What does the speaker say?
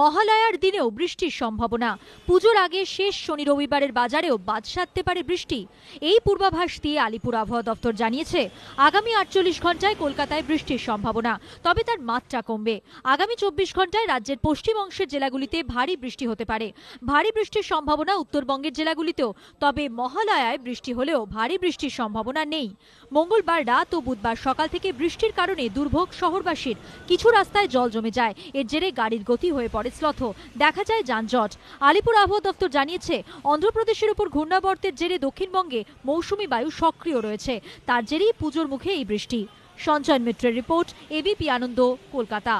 মহালয়ার দিনেও বৃষ্টির সম্ভাবনা পুজোর আগে শেষ শনি রবিবারের বাজারেও বাদ সাধতে পারে বৃষ্টি এই পূর্বাভাস দিয়ে আলিপুর আবহাওয়া দপ্তর জানিয়েছে আগামী আটচল্লিশ ঘন্টায় কলকাতায় বৃষ্টির সম্ভাবনা তবে তার মাত্রা কমবে আগামী চব্বিশ ঘন্টায় রাজ্যের পশ্চিম অংশের জেলাগুলিতে ভারী বৃষ্টি হতে পারে ভারী বৃষ্টির সম্ভাবনা উত্তরবঙ্গের জেলাগুলিতেও তবে মহালয়ায় বৃষ্টি হলেও ভারী বৃষ্টির সম্ভাবনা নেই মঙ্গলবার রাত ও বুধবার সকাল থেকে বৃষ্টির কারণে দুর্ভোগ শহরবাসীর কিছু রাস্তায় জল জমে যায় এর জেরে গাড়ির গতি হয়ে পড়ে করে শ্লথ দেখা যায় যানজট আলিপুর আবহাওয়া দপ্তর জানিয়েছে অন্ধ্রপ্রদেশের উপর ঘূর্ণাবর্তের জেরে দক্ষিণবঙ্গে মৌসুমি বায়ু সক্রিয় রয়েছে তার জেরেই পুজোর মুখে এই বৃষ্টি সঞ্চয়ন মিত্রের রিপোর্ট এবিপি আনন্দ কলকাতা